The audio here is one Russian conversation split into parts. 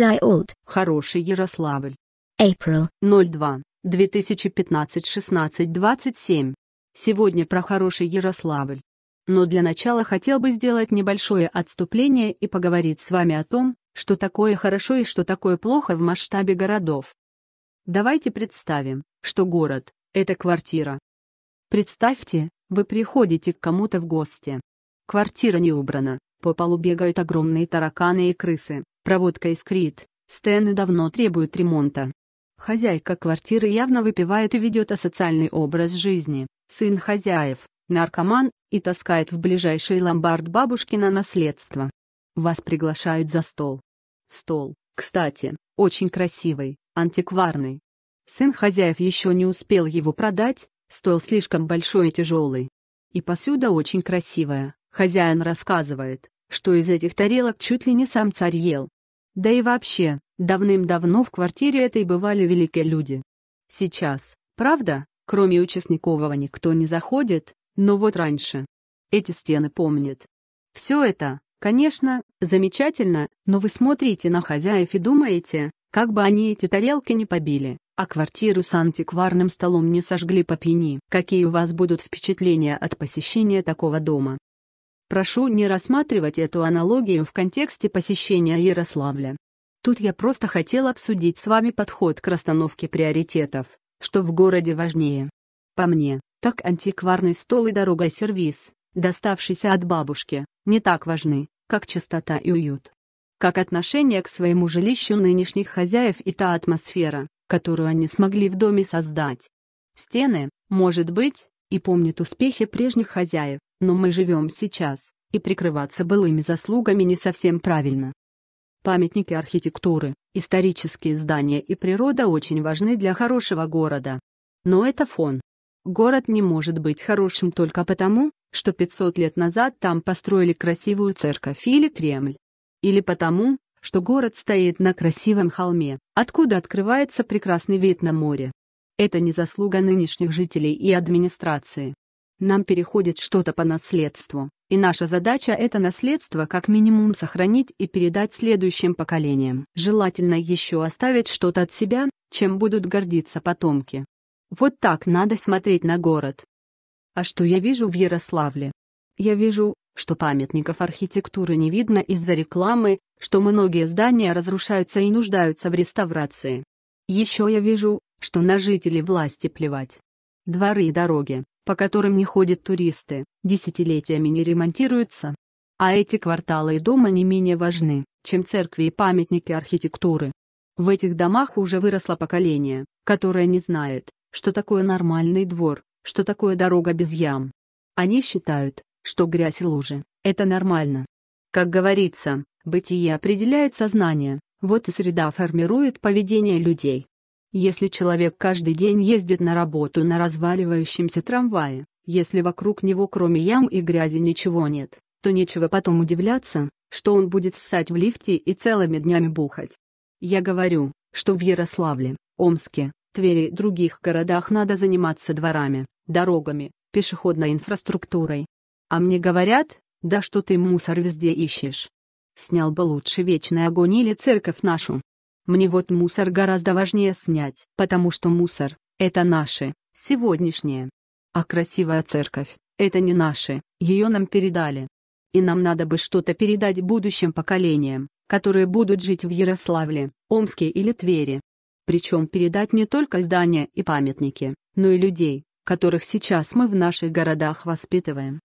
Зайолд. Хороший Ярославль. April. 02. 2015-16-27. Сегодня про хороший Ярославль. Но для начала хотел бы сделать небольшое отступление и поговорить с вами о том, что такое хорошо и что такое плохо в масштабе городов. Давайте представим, что город – это квартира. Представьте, вы приходите к кому-то в гости. Квартира не убрана, по полу бегают огромные тараканы и крысы. Проводка искрит, стены давно требуют ремонта. Хозяйка квартиры явно выпивает и ведет асоциальный образ жизни, сын хозяев, наркоман, и таскает в ближайший ломбард бабушкина наследство. Вас приглашают за стол. Стол, кстати, очень красивый, антикварный. Сын хозяев еще не успел его продать, стол слишком большой и тяжелый. И посуда очень красивая, хозяин рассказывает, что из этих тарелок чуть ли не сам царь ел. Да и вообще, давным-давно в квартире этой бывали великие люди. Сейчас, правда, кроме Участникового никто не заходит, но вот раньше. Эти стены помнят. Все это, конечно, замечательно, но вы смотрите на хозяев и думаете, как бы они эти тарелки не побили, а квартиру с антикварным столом не сожгли по пени. Какие у вас будут впечатления от посещения такого дома? Прошу не рассматривать эту аналогию в контексте посещения Ярославля. Тут я просто хотел обсудить с вами подход к расстановке приоритетов, что в городе важнее. По мне, так антикварный стол и дорога-сервис, доставшийся от бабушки, не так важны, как чистота и уют. Как отношение к своему жилищу нынешних хозяев и та атмосфера, которую они смогли в доме создать. Стены, может быть, и помнят успехи прежних хозяев, но мы живем сейчас, и прикрываться былыми заслугами не совсем правильно. Памятники архитектуры, исторические здания и природа очень важны для хорошего города. Но это фон. Город не может быть хорошим только потому, что 500 лет назад там построили красивую церковь или Кремль. Или потому, что город стоит на красивом холме, откуда открывается прекрасный вид на море. Это не заслуга нынешних жителей и администрации нам переходит что-то по наследству, и наша задача это наследство как минимум сохранить и передать следующим поколениям. Желательно еще оставить что-то от себя, чем будут гордиться потомки. Вот так надо смотреть на город. А что я вижу в Ярославле? Я вижу, что памятников архитектуры не видно из-за рекламы, что многие здания разрушаются и нуждаются в реставрации. Еще я вижу, что на жителей власти плевать. Дворы и дороги, по которым не ходят туристы, десятилетиями не ремонтируются. А эти кварталы и дома не менее важны, чем церкви и памятники архитектуры. В этих домах уже выросло поколение, которое не знает, что такое нормальный двор, что такое дорога без ям. Они считают, что грязь и лужи – это нормально. Как говорится, бытие определяет сознание, вот и среда формирует поведение людей. Если человек каждый день ездит на работу на разваливающемся трамвае, если вокруг него кроме ям и грязи ничего нет, то нечего потом удивляться, что он будет ссать в лифте и целыми днями бухать. Я говорю, что в Ярославле, Омске, Твери и других городах надо заниматься дворами, дорогами, пешеходной инфраструктурой. А мне говорят, да что ты мусор везде ищешь. Снял бы лучше вечный огонь или церковь нашу. Мне вот мусор гораздо важнее снять, потому что мусор – это наши, сегодняшнее. А красивая церковь – это не наши, ее нам передали. И нам надо бы что-то передать будущим поколениям, которые будут жить в Ярославле, Омске или Твери. Причем передать не только здания и памятники, но и людей, которых сейчас мы в наших городах воспитываем.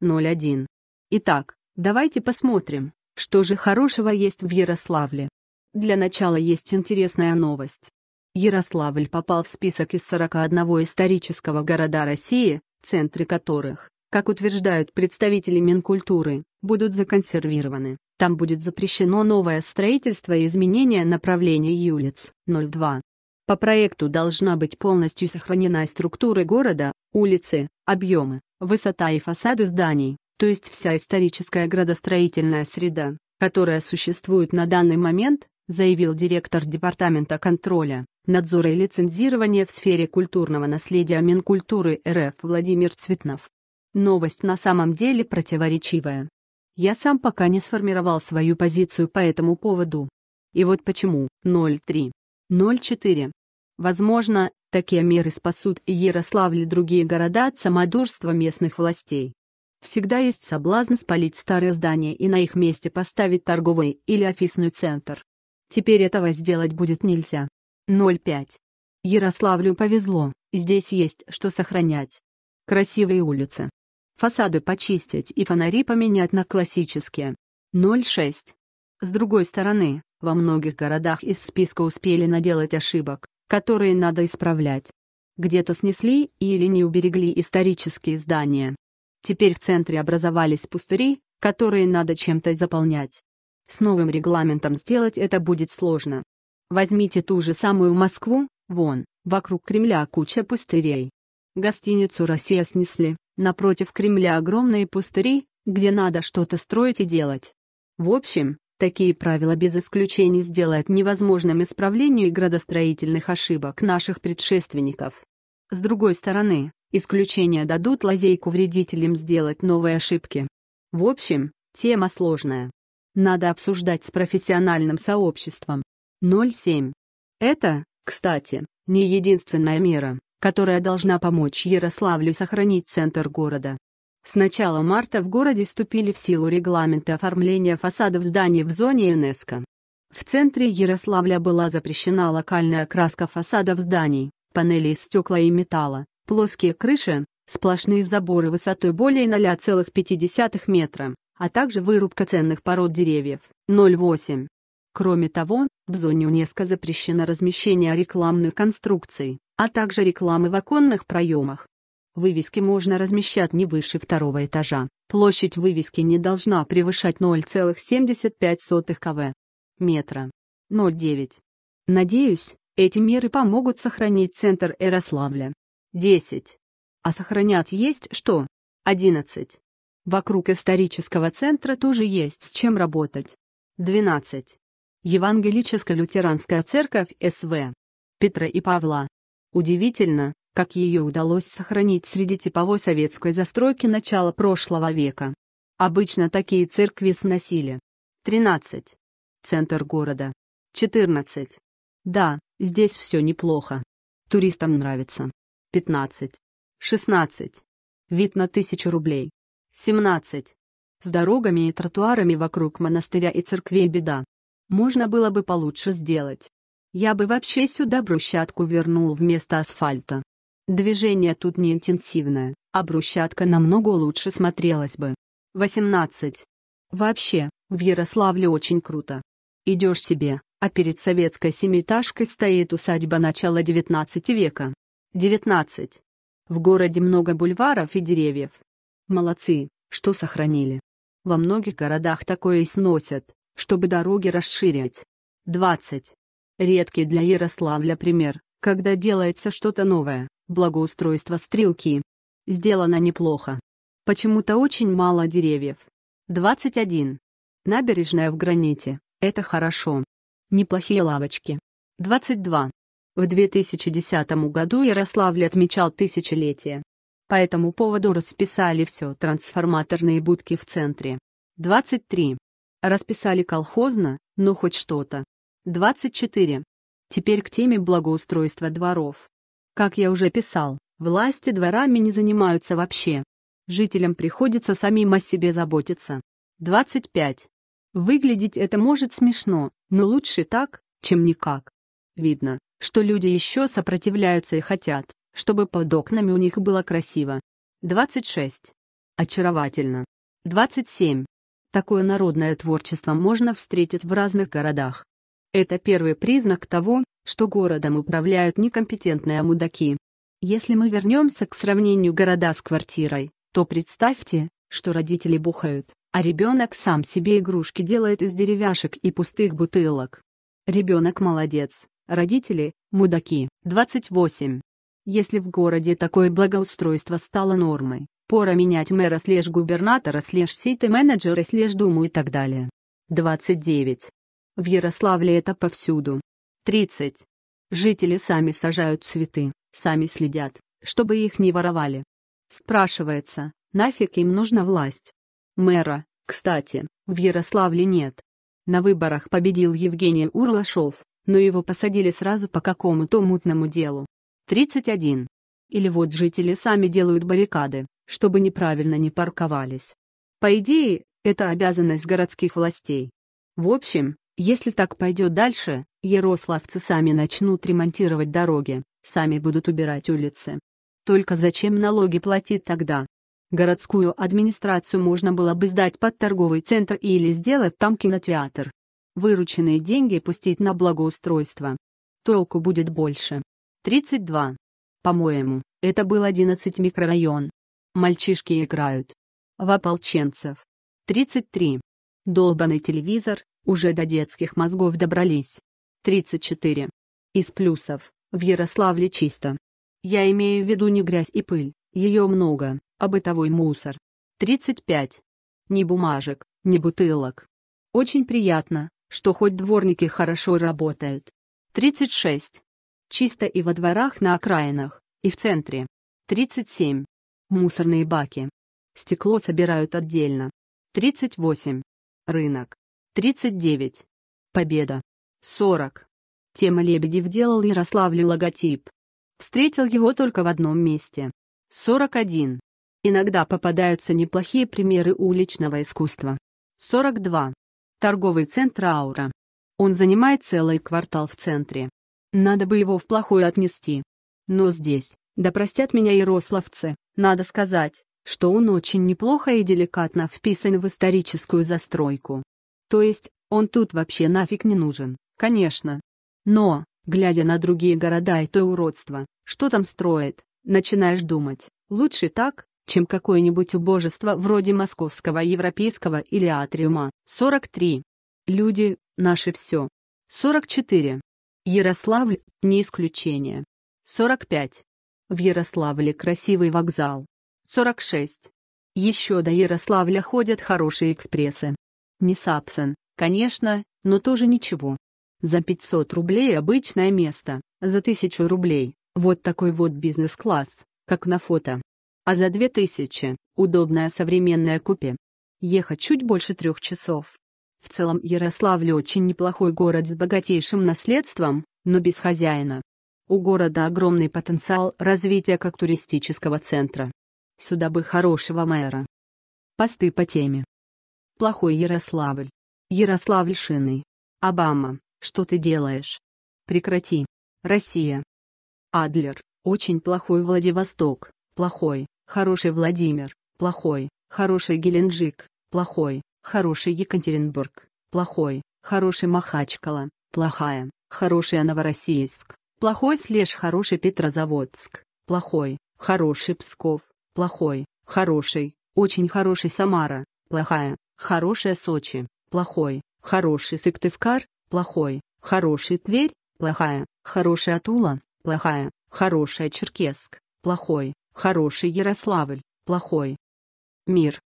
01. Итак, давайте посмотрим, что же хорошего есть в Ярославле. Для начала есть интересная новость. Ярославль попал в список из 41 исторического города России, центры которых, как утверждают представители Минкультуры, будут законсервированы. Там будет запрещено новое строительство и изменение направления улиц 02. По проекту должна быть полностью сохранена структура города, улицы, объемы, высота и фасады зданий, то есть вся историческая градостроительная среда, которая существует на данный момент, заявил директор Департамента контроля, надзора и лицензирования в сфере культурного наследия Минкультуры РФ Владимир Цветнов. Новость на самом деле противоречивая. Я сам пока не сформировал свою позицию по этому поводу. И вот почему 0,3. 0,4. Возможно, такие меры спасут и Ярославль и другие города от самодурства местных властей. Всегда есть соблазн спалить старые здания и на их месте поставить торговый или офисный центр. Теперь этого сделать будет нельзя. 0,5. Ярославлю повезло, здесь есть что сохранять. Красивые улицы. Фасады почистить и фонари поменять на классические. 0,6. С другой стороны, во многих городах из списка успели наделать ошибок, которые надо исправлять. Где-то снесли или не уберегли исторические здания. Теперь в центре образовались пустыри, которые надо чем-то заполнять. С новым регламентом сделать это будет сложно. Возьмите ту же самую Москву, вон, вокруг Кремля куча пустырей. Гостиницу «Россия» снесли, напротив Кремля огромные пустыри, где надо что-то строить и делать. В общем, такие правила без исключений сделают невозможным исправлению градостроительных ошибок наших предшественников. С другой стороны, исключения дадут лазейку вредителям сделать новые ошибки. В общем, тема сложная надо обсуждать с профессиональным сообществом. 0,7. Это, кстати, не единственная мера, которая должна помочь Ярославлю сохранить центр города. С начала марта в городе вступили в силу регламенты оформления фасадов зданий в зоне ЮНЕСКО. В центре Ярославля была запрещена локальная краска фасадов зданий, панели из стекла и металла, плоские крыши, сплошные заборы высотой более 0,5 метра а также вырубка ценных пород деревьев. 0,8. Кроме того, в зоне ЮНЕСКО запрещено размещение рекламных конструкций, а также рекламы в оконных проемах. Вывески можно размещать не выше второго этажа. Площадь вывески не должна превышать 0,75 кв. метра. 0,9. Надеюсь, эти меры помогут сохранить центр Ярославля. 10. А сохранять есть что? 11. Вокруг исторического центра тоже есть с чем работать. 12. евангелическо лютеранская церковь СВ. Петра и Павла. Удивительно, как ее удалось сохранить среди типовой советской застройки начала прошлого века. Обычно такие церкви сносили. 13. Центр города. 14. Да, здесь все неплохо. Туристам нравится. 15. 16. Вид на тысячу рублей. 17. С дорогами и тротуарами вокруг монастыря и церквей беда. Можно было бы получше сделать. Я бы вообще сюда брусчатку вернул вместо асфальта. Движение тут не интенсивное, а брусчатка намного лучше смотрелась бы. 18. Вообще, в Ярославле очень круто. Идешь себе, а перед советской семиэтажкой стоит усадьба начала 19 века. 19. В городе много бульваров и деревьев, Молодцы, что сохранили. Во многих городах такое и сносят, чтобы дороги расширять. 20. Редкий для Ярославля пример, когда делается что-то новое, благоустройство стрелки. Сделано неплохо. Почему-то очень мало деревьев. 21. Набережная в граните. Это хорошо. Неплохие лавочки. 22. В 2010 году Ярославль отмечал тысячелетие. По этому поводу расписали все трансформаторные будки в центре. 23. Расписали колхозно, но ну хоть что-то. 24. Теперь к теме благоустройства дворов. Как я уже писал, власти дворами не занимаются вообще. Жителям приходится самим о себе заботиться. 25. Выглядеть это может смешно, но лучше так, чем никак. Видно, что люди еще сопротивляются и хотят, чтобы под окнами у них было красиво. 26. Очаровательно. 27. Такое народное творчество можно встретить в разных городах. Это первый признак того, что городом управляют некомпетентные мудаки. Если мы вернемся к сравнению города с квартирой, то представьте, что родители бухают, а ребенок сам себе игрушки делает из деревяшек и пустых бутылок. Ребенок молодец, родители – мудаки. 28. Если в городе такое благоустройство стало нормой, пора менять мэра слеж губернатора слеж сити менеджера слеж думу и так далее. 29. В Ярославле это повсюду. 30. Жители сами сажают цветы, сами следят, чтобы их не воровали. Спрашивается, нафиг им нужна власть? Мэра, кстати, в Ярославле нет. На выборах победил Евгений Урлашов, но его посадили сразу по какому-то мутному делу, 31. Или вот жители сами делают баррикады, чтобы неправильно не парковались. По идее, это обязанность городских властей. В общем, если так пойдет дальше, ярославцы сами начнут ремонтировать дороги, сами будут убирать улицы. Только зачем налоги платить тогда? Городскую администрацию можно было бы сдать под торговый центр или сделать там кинотеатр. Вырученные деньги пустить на благоустройство. Толку будет больше. 32. По-моему, это был 11 микрорайон. Мальчишки играют. В ополченцев. 33. Долбанный телевизор, уже до детских мозгов добрались. 34. Из плюсов, в Ярославле чисто. Я имею в виду не грязь и пыль, ее много, а бытовой мусор. 35. Ни бумажек, ни бутылок. Очень приятно, что хоть дворники хорошо работают. 36. Чисто и во дворах на окраинах, и в центре. 37. Мусорные баки. Стекло собирают отдельно. 38. Рынок. 39. Победа. 40. Тема Лебедев делал Ярославлю логотип. Встретил его только в одном месте. 41. Иногда попадаются неплохие примеры уличного искусства. 42. Торговый центр «Аура». Он занимает целый квартал в центре. Надо бы его в плохую отнести. Но здесь, да простят меня ярославцы, надо сказать, что он очень неплохо и деликатно вписан в историческую застройку. То есть, он тут вообще нафиг не нужен, конечно. Но, глядя на другие города и то уродство, что там строят, начинаешь думать, лучше так, чем какое-нибудь убожество вроде московского, европейского или атриума. 43. Люди, наши все. 44. Ярославль – не исключение. 45. В Ярославле красивый вокзал. 46. Еще до Ярославля ходят хорошие экспрессы. Не Сапсон, конечно, но тоже ничего. За 500 рублей обычное место, за 1000 рублей – вот такой вот бизнес-класс, как на фото. А за 2000 – удобная современная купе. Ехать чуть больше трех часов, в целом Ярославль очень неплохой город с богатейшим наследством, но без хозяина. У города огромный потенциал развития как туристического центра. Сюда бы хорошего мэра. Посты по теме. Плохой Ярославль. Ярославль Шинный. Обама, что ты делаешь? Прекрати. Россия. Адлер, очень плохой Владивосток, плохой, хороший Владимир, плохой, хороший Геленджик, плохой, хороший Екатеринбург, плохой, хороший Махачкала, плохая, хорошая Новороссийск, плохой слеж хороший Петрозаводск, плохой, хороший Псков, плохой, хороший, очень хороший Самара, плохая, хорошая Сочи, плохой, хороший Сыктывкар, плохой, хороший Тверь, плохая, хорошая Тула, плохая, хорошая Черкесск, плохой, хороший Ярославль, плохой. Мир.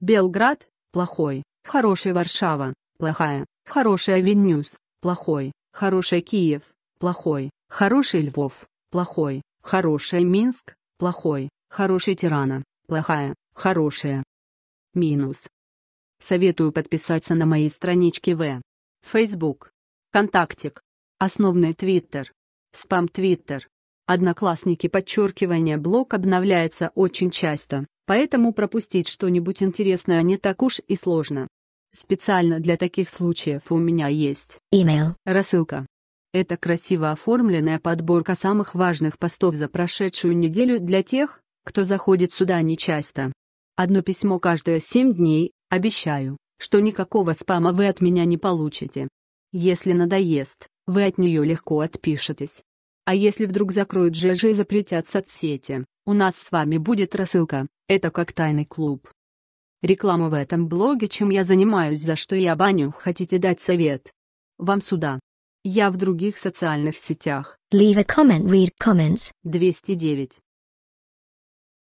Белград, плохой, хороший Варшава, плохая, хорошая Вильнюс, плохой, хороший Киев, плохой, хороший Львов, плохой, Хороший Минск, плохой, хороший Тирана, плохая, хорошая. Минус. Советую подписаться на мои странички в Facebook, Контактик, основной Твиттер, спам Твиттер. Одноклассники подчеркивание блок обновляется очень часто, поэтому пропустить что-нибудь интересное не так уж и сложно. Специально для таких случаев у меня есть email рассылка. Это красиво оформленная подборка самых важных постов за прошедшую неделю для тех, кто заходит сюда нечасто. Одно письмо каждые 7 дней, обещаю, что никакого спама вы от меня не получите. Если надоест, вы от нее легко отпишетесь. А если вдруг закроют ЖЖ и запретят соцсети, у нас с вами будет рассылка, это как тайный клуб. Реклама в этом блоге, чем я занимаюсь, за что я баню, хотите дать совет? Вам сюда. Я в других социальных сетях. Leave a comment, read comments. 209.